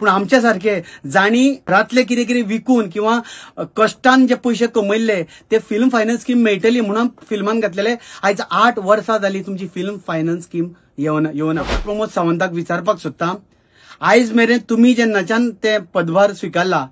पूण आमच्यासारखे जाणी रातले कितें कितें विकून किंवा कष्टान जे पैसे कमयल्ले ते फिल्म फायनान्स स्कीम मेळटली म्हणून फिल्मान घातलेले आयज आठ वर्सां झाली तुमची फिल्म फायनान्स स्कीम येऊन येवना प्रमोद सावंताक विचारपाक सोदता आयज मेरेन तुमी जेन्नाच्यान ते पदभार स्विकारला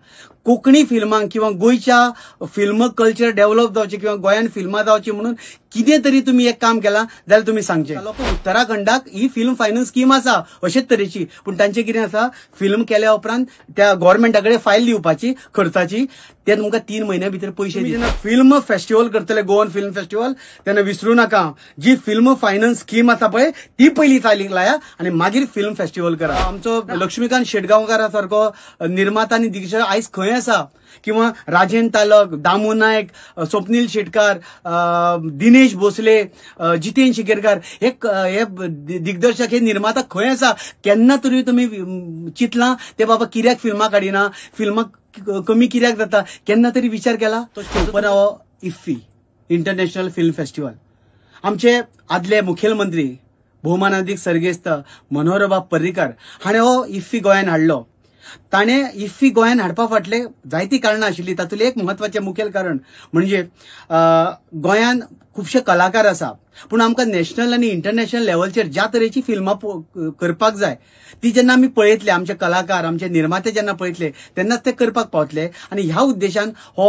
कोकणी फिल्मांक किंवा गोयच्या फिल्म कल्चर डेव्हलप जावची किंवा गोंयान फिल्मां जावची म्हणून किती तरी तुम्ही एक काम केलां जाल्यार तुम्ही सांगचे लोकांक उत्तराखंडाक ही फिल्म फायनान्स स्कीम आसा अशेच तरेची पूण तांचें कितें आसा फिल्म केल्या उपरांत त्या गव्हर्मेंटा कडेन फायल दिवपाची खर्चाची ते तुमकां तीन म्हयन्या भितर पयशे जेन्ना फिल्म फेस्टिवल करतले गोवन फिल्म फेस्टिवल तेन्ना विसरू नाका जी फिल्म फायनान्स स्कीम आसा पळय ती पहिली फायलींक लाया आनी मागीर फिल्म फेस्टिवल करा आमचो लक्ष्मीकांत शेटगांवकारा सारको निर्माता आनी दिग्दर्शक आयज खंय आसा किंवा राजेन तालक दामू नायक स्वप्नील शेटकार दिनेश भोसले जितेन शिगेरकार हे हे दिग्दर्शक हे निर्माता खंय आसा केन्ना तरी तुमी चितला ते बाबा कित्याक फिल्मा काडिना कमी कित्याक जाता केन्ना तरी विचार केला तो इफ्फी इंटरनॅशनल फिल्म फेस्टिवल आमचे आदले मुखेलमंत्री भोवमानाधीक सर्गेस्त मनोहरबाब पर्रीकार हाणें हो इफ्फी गोयन हाडलो ताणे इफ्फी गोयन हाडपा फाटले जायतीं कारणां आशिल्लीं तातूंत एक म्हत्वाचें मुखेल कारण म्हणजे गोंयांत खुबशे कलाकार आसा पूण आमकां नॅशनल आनी इंटरनॅशनल लेवलचेर ज्या तरेची फिल्मां करपाक जाय ती जेन्ना आमी पळयतले आमचे कलाकार आमचे निर्माते जेन्ना पळयतले तेन्नाच ते करपाक पावतले आनी ह्या उद्देशान हो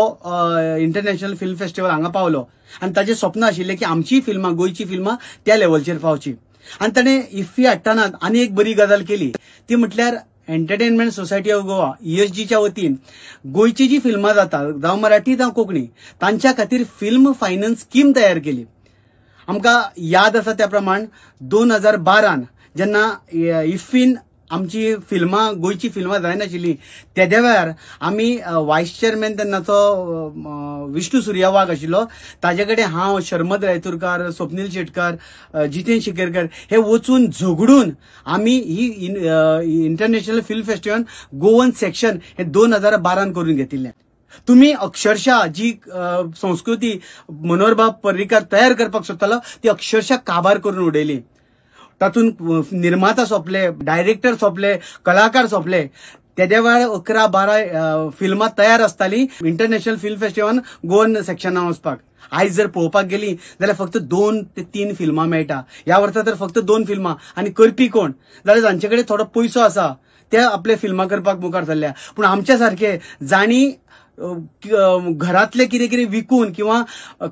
इंटरनॅशनल फिल्म फेस्टिवल हांगा पावलो आनी ताचें स्वप्न आशिल्लें की आमचीय फिल्मां गोंयची फिल्मां त्या लेवलचेर पावची आनी ताणें इफ्फी हाडटना आनी एक बरी गजाल केली ती म्हटल्यार एंटरटेनमेंट सोसायटी ऑफ गोवा ईएसजीच्या वतीन गोयची जी फिल्मां जातात जावं मराठी जावं कोकणी तांच्या खातीर फिल्म फायनान्स स्कीम तयार केली आमकां याद आसा त्या प्रमाण दोन हजार बारान जेन्ना इफ्फीन आमची फिल्मां गोयची फिल्मां जायनाशिल्लीं तेद्या वेळार आमी व्हायस चेअरमॅन तेन्नाचो विष्णू सुर्या वाघ आशिल्लो ताजे कडेन हांव शर्मद रायतुरकार स्वप्नील शेटकार जितेंद्र शिकेरकर हे वचून झगडून आमी ही international film festival Goan section हे दोन हजार बारान करून घेतिल्लें तुम्ही अक्षरशा जी संस्कृती मनोहरबाब पर्रीकार तयार करपाक सोदतालो ती अक्षरशः काबार करून उडयली तातून निर्माता सोपले डायरेक्टर सोपले कलाकार सोपले त्याच्या वेळार अकरा बारा फिल्मां तयार असताली international film festival Goan section वचपाक आयज जर पळोवपाक गेली जाल्यार फक्त दोन ते तीन फिल्मां मेळटा ह्या वर्सा तर फक्त दोन फिल्मां आनी करपी कोण जाल्यार तांचे कडेन थोडो पयसो आसा ते आपले फिल्मां करपाक मुखार सरल्या पूण आमच्या सारखे जाणी घरातले कितें कितें विकून किंवा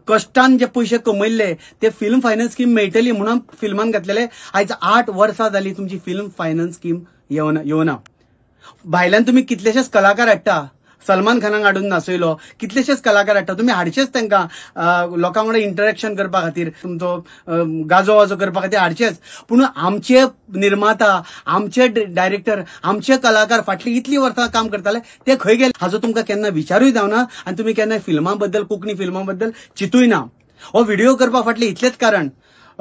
कश्टान जे पैसे कमयल्ले ते फिल्म फायनान्स स्कीम मेळटली म्हणून फिल्मान घातलेले आयज आठ वर्सां झाली तुमची फिल्म फायनान्स स्कीम येवना भायल्यान तुम्ही कितलेशेच कलाकार हाडटा सलमान खानाक हाडून नाचयलो कितलेशेच कलाकार हाडटा तुम्ही हाडचेच तांकां लोकां वांगडा इंटरेक्शन करपा खातीर तुमचो गाजो वाजो करपा खातीर हाडचेच पूण आमचे निर्माता आमचे डायरेक्टर आमचे कलाकार फाटली इतलीं वर्सां काम करताले ते खंय गेले हाजो तुमकां केन्ना विचारूय जावना आनी तुमी केन्ना फिल्मां बद्दल कोंकणी फिल्मां बद्दल चितूय ना हो व्हिडिओ करपा फाटलें इतलेंच कारण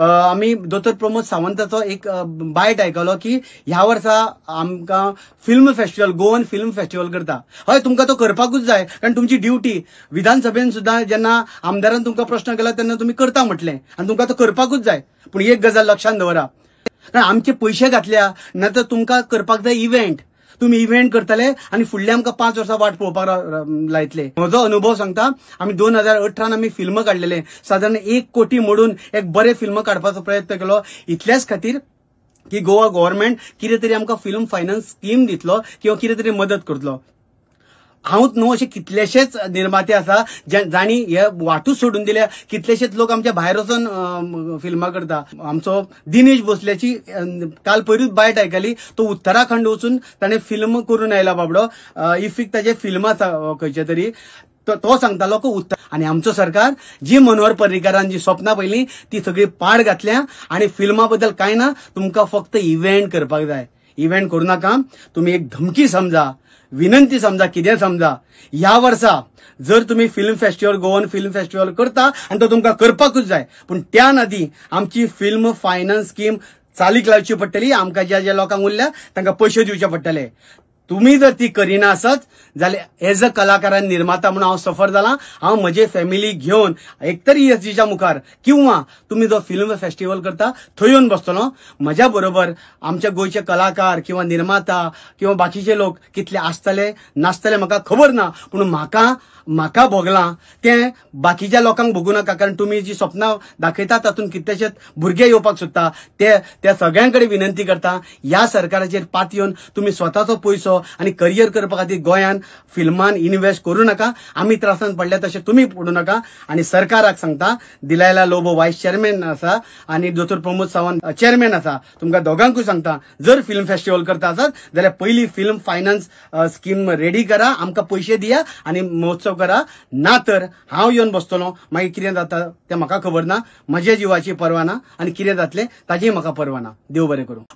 आम्ही दोतर प्रमोद सावंताचो एक बायट ऐकलो की ह्या वर्सा आमकां film festival Goan film festival करता हय तुमकां तो करपाकूच जाय कारण तुमची ड्युटी विधानसभेन सुद्दां जेन्ना आमदारान तुमकां प्रश्न केला तेन्ना तुमी करता म्हटलें आनी तुमकां तो करपाकूच जाय पूण एक गजाल लक्षांत दवरा कारण आमचे पैसे घातल्या ना तर तुमकां करपाक जाय इव्हेंट तुम्ही इव्हेंट करतले आणि फुडले आमकां पांच वर्सां वाट पळोवपाक लायतले म्हजो अनुभव सांगता आमी दोन हजार अठरान आमी फिल्म काडलेले सादारण एक कोटी मोडून एक बरे फिल्म काडपाचो प्रयत्न केलो इतल्याच खातीर की गोवा गव्हर्नमेंट कितें तरी आमकां फिल्म फायनान्स स्कीम दितलो किंवा कितें तरी मदत करतलो हांवूच न्हू अशे कितलेशेच निर्माते आसा जाणी हे वाटूच सोडून दिल्या कितलेशेच लोक आमच्या भायर वचून फिल्मां करता आमचो दिनेश भोसल्याची काल पयरूच बायट आयकली तो उत्तराखंड वचून ताणें फिल्म करून आयला बाबडो इफीक ताजे फिल्म आसा खंयचे तरी तो, तो सांगतालो की उत्तर आणि आमचं सरकार जी मनोहर पर्रीकरान जी स्वप्नां पयलीं ती सगळी पाड घातल्या आणि फिल्मा बद्दल कांय ना तुमकां फक्त इव्हेंट करपाक जाय इव्हेंट करू नका तुम्ही एक धमकी समजा विनंती समजा कितें समजा ह्या वर्षा जर तुम्ही film festival Goan film festival करता आणि तो तुमका करपाकूच जाय पण त्या नदी आमची फिल्म फायनान्स स्कीम चालीक लावची पडटली आमकां ज्या ज्या लोकांक उरल्या तांकां पयशे दिवचे पडटले तुम्ही जर ती असत जाल्यार एज अ कलाकार आनी निर्माता म्हणून हांव सफर जालां हांव म्हजे फॅमिली घेवन एकतरी जीच्या मुखार किंवा तुम्ही जो फिल्म फेस्टिवल करता थंय येवन बसतलो म्हज्या बरोबर आमच्या गोंयचे कलाकार किंवा निर्माता किंवा बाकीचे लोक कितले आसतले नासतले म्हाका खबर ना पूण म्हाका म्हाका भोगलां तें बाकीच्या लोकांक भोगू नाका कारण तुम्ही जी स्वप्न दाखयता तातूंत कितलेशेच भुरगे येवपाक सोदता ते त्या सगळ्यां कडेन विनंती करता ह्या सरकाराचेर येवन तुम्ही स्वताचो पयसो आणि करिअर करियर करपा खातीर गोंयान फिल्मान इन्व्हेस्ट करू नका आमी त्रासान पडल्या तसे तुम्ही पडू नका आणि सरकाराक सांगता दिलायला लोबो व्हायस चेअरमॅन असा आणि दोतोर प्रमोद सावंत चॅरमॅन असा तुमकां दोगांकूय सांगता जर फिल्म फेस्टिवल करता असत जाल्यार पहिली फिल्म फायनान्स स्कीम रेडी करा आमकां पैसे दिया आणि महोत्सव करा ना तर हांव येऊन बसतलो मागीर कितें जाता तें म्हाका खबर ना म्हज्या जिवाची पर्वा ना आनी कितें जातलें ताजी म्हाका पर्वा ना देव बरें करूं